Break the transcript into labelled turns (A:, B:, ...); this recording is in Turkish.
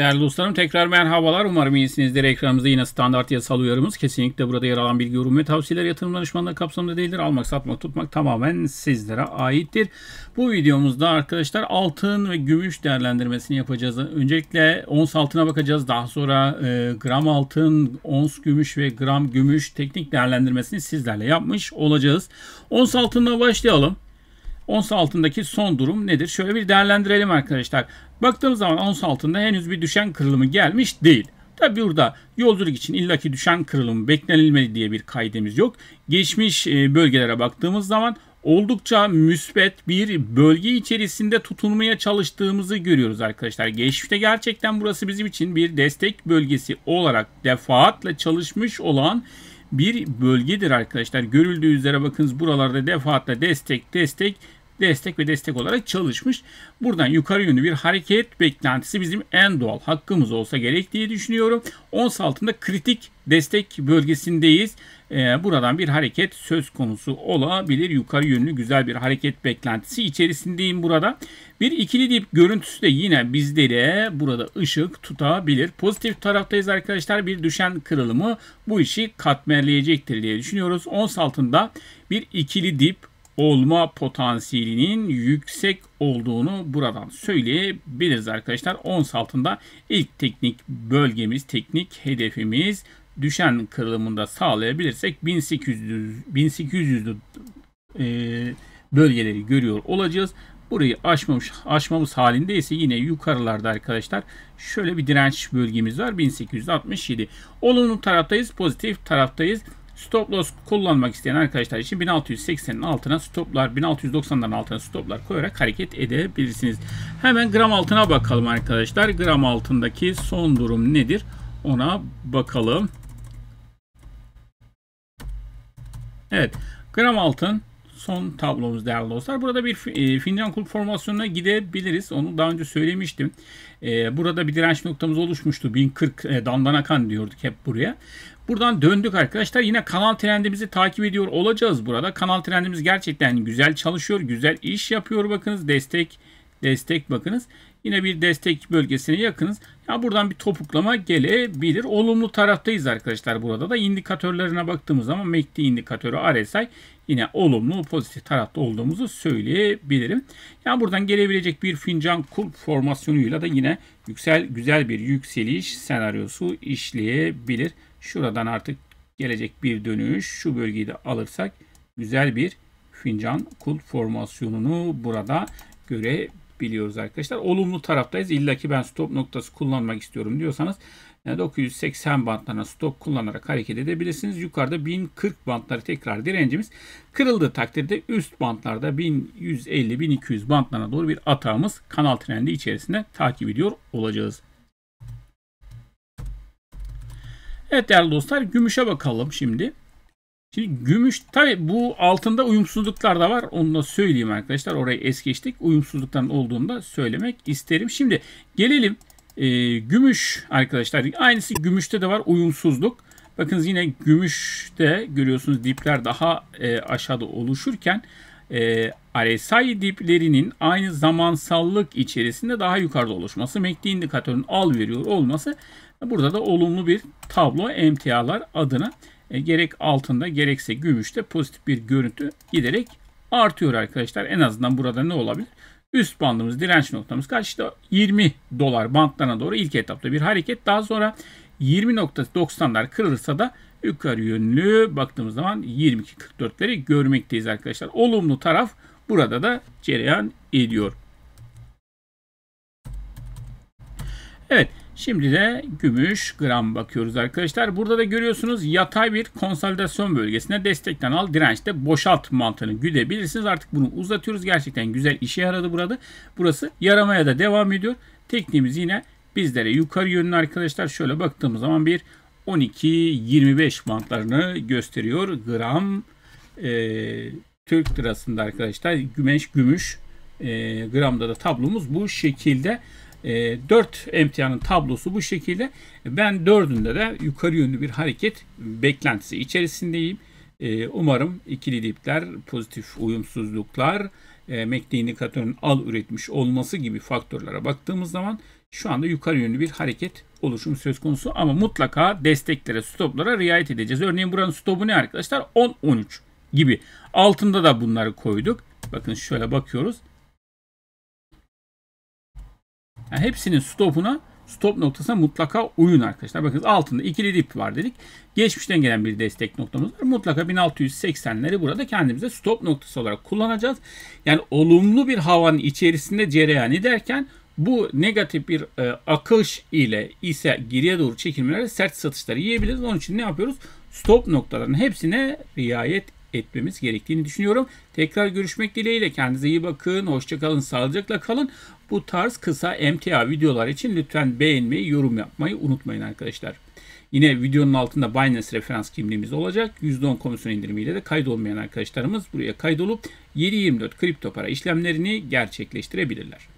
A: Değerli dostlarım tekrar merhabalar. Umarım iyisinizdir. Ekranımızda yine standart yasal uyarımız. Kesinlikle burada yer alan bilgi, yorum ve tavsiyeler yatırım danışmanlığı kapsamında değildir. Almak, satmak, tutmak tamamen sizlere aittir. Bu videomuzda arkadaşlar altın ve gümüş değerlendirmesini yapacağız. Öncelikle ons altına bakacağız. Daha sonra e, gram altın, ons gümüş ve gram gümüş teknik değerlendirmesini sizlerle yapmış olacağız. Ons altından başlayalım ons altındaki son durum nedir? Şöyle bir değerlendirelim arkadaşlar. Baktığımız zaman ons altında henüz bir düşen kırılımı gelmiş değil. Tabi burada yolculuk için illaki düşen kırılım beklenilmedi diye bir kaydemiz yok. Geçmiş e, bölgelere baktığımız zaman oldukça müsbet bir bölge içerisinde tutunmaya çalıştığımızı görüyoruz arkadaşlar. Geçmişte gerçekten burası bizim için bir destek bölgesi olarak defaatle çalışmış olan bir bölgedir arkadaşlar. Görüldüğü üzere bakınız buralarda defaatle destek destek destek ve destek olarak çalışmış. Buradan yukarı yönlü bir hareket beklentisi bizim en doğal hakkımız olsa gerek diye düşünüyorum. Ons altında kritik destek bölgesindeyiz. Ee, buradan bir hareket söz konusu olabilir. Yukarı yönlü güzel bir hareket beklentisi içerisindeyim burada. Bir ikili dip görüntüsü de yine bizlere burada ışık tutabilir. Pozitif taraftayız arkadaşlar. Bir düşen kırılımı bu işi katmerleyecektir diye düşünüyoruz. Ons altında bir ikili dip olma potansiyelinin yüksek olduğunu buradan söyleyebiliriz arkadaşlar. Ons altında ilk teknik bölgemiz, teknik hedefimiz düşen kırılımında sağlayabilirsek 1800 1800'lü e, bölgeleri görüyor olacağız. Burayı aşmamış, aşmamız halinde ise yine yukarılarda arkadaşlar şöyle bir direnç bölgemiz var 1867. Olumlu taraftayız, pozitif taraftayız. Stop loss kullanmak isteyen arkadaşlar için 1680'nin altına stoplar, 1690'ların altına stoplar koyarak hareket edebilirsiniz. Hemen gram altına bakalım arkadaşlar. Gram altındaki son durum nedir? Ona bakalım. Evet. Gram altın son tablomuz değerli dostlar. Burada bir e, fincan kulp formasyonuna gidebiliriz. Onu daha önce söylemiştim. E, burada bir direnç noktamız oluşmuştu. 1040 e, dandanakan diyorduk hep buraya. Buradan döndük arkadaşlar. Yine kanal trendimizi takip ediyor olacağız burada. Kanal trendimiz gerçekten güzel çalışıyor. Güzel iş yapıyor bakınız. Destek destek bakınız. Yine bir destek bölgesine yakınız. Ya buradan bir topuklama gelebilir. Olumlu taraftayız arkadaşlar burada da. indikatörlerine baktığımız zaman MACD indikatörü RSI yine olumlu pozitif tarafta olduğumuzu söyleyebilirim. Ya buradan gelebilecek bir fincan kul formasyonuyla da yine yüksel güzel bir yükseliş senaryosu işleyebilir. Şuradan artık gelecek bir dönüş şu bölgeyi de alırsak güzel bir fincan kul formasyonunu burada görebiliriz biliyoruz arkadaşlar. Olumlu taraftayız. İlla ki ben stop noktası kullanmak istiyorum diyorsanız 980 bantlarına stop kullanarak hareket edebilirsiniz. Yukarıda 1040 bantları tekrar direncimiz kırıldığı takdirde üst bantlarda 1150-1200 bantlarına doğru bir atağımız kanal trendi içerisinde takip ediyor olacağız. Evet değerli dostlar gümüşe bakalım şimdi. Şimdi gümüş tabi bu altında uyumsuzluklar da var. Onu da söyleyeyim arkadaşlar. Orayı es geçtik. Uyumsuzluktan olduğunu da söylemek isterim. Şimdi gelelim e, gümüş arkadaşlar. Aynısı gümüşte de var uyumsuzluk. Bakınız yine gümüşte görüyorsunuz dipler daha e, aşağıda oluşurken e, RSI diplerinin aynı zamansallık içerisinde daha yukarıda oluşması, MACD indikatörünün al veriyor olması burada da olumlu bir tablo emtialar adına e, gerek altında gerekse gümüşte pozitif bir görüntü giderek artıyor arkadaşlar. En azından burada ne olabilir? Üst bandımız, direnç noktamız kaç? İşte 20 dolar bantlarına doğru ilk etapta bir hareket. Daha sonra 20.90'lar kırılırsa da yukarı yönlü baktığımız zaman 22.44'leri görmekteyiz arkadaşlar. Olumlu taraf burada da cereyan ediyor. Evet Şimdi de gümüş gram bakıyoruz arkadaşlar. Burada da görüyorsunuz yatay bir konsolidasyon bölgesine destekten al dirençte boşalt mantığını güdebilirsiniz. Artık bunu uzatıyoruz. Gerçekten güzel işe yaradı burada. Burası yaramaya da devam ediyor. Tekniğimiz yine bizlere yukarı yönlü arkadaşlar. Şöyle baktığımız zaman bir 12-25 bantlarını gösteriyor. Gram e, Türk lirasında arkadaşlar gümeş gümüş e, gramda da tablomuz bu şekilde. E, 4 emtianın tablosu bu şekilde. Ben dördünde de yukarı yönlü bir hareket beklentisi içerisindeyim. E, umarım ikili dipler, pozitif uyumsuzluklar, e, MACD indikatörünün al üretmiş olması gibi faktörlere baktığımız zaman şu anda yukarı yönlü bir hareket oluşumu söz konusu ama mutlaka desteklere, stoplara riayet edeceğiz. Örneğin buranın stopu ne arkadaşlar? 10-13 gibi. Altında da bunları koyduk. Bakın şöyle bakıyoruz. Yani hepsinin stopuna stop noktasına mutlaka uyun arkadaşlar. Bakın altında ikili dip var dedik. Geçmişten gelen bir destek noktamız var. Mutlaka 1680'leri burada kendimize stop noktası olarak kullanacağız. Yani olumlu bir havanın içerisinde cereyan ederken bu negatif bir e, akış ile ise geriye doğru çekilmelere sert satışları yiyebiliriz. Onun için ne yapıyoruz? Stop noktalarının hepsine riayet etmemiz gerektiğini düşünüyorum. Tekrar görüşmek dileğiyle kendinize iyi bakın, hoşçakalın, sağlıcakla kalın. Bu tarz kısa MTA videolar için lütfen beğenmeyi, yorum yapmayı unutmayın arkadaşlar. Yine videonun altında Binance referans kimliğimiz olacak. %10 komisyon indirimiyle de kaydolmayan arkadaşlarımız buraya kaydolup 7 kripto para işlemlerini gerçekleştirebilirler.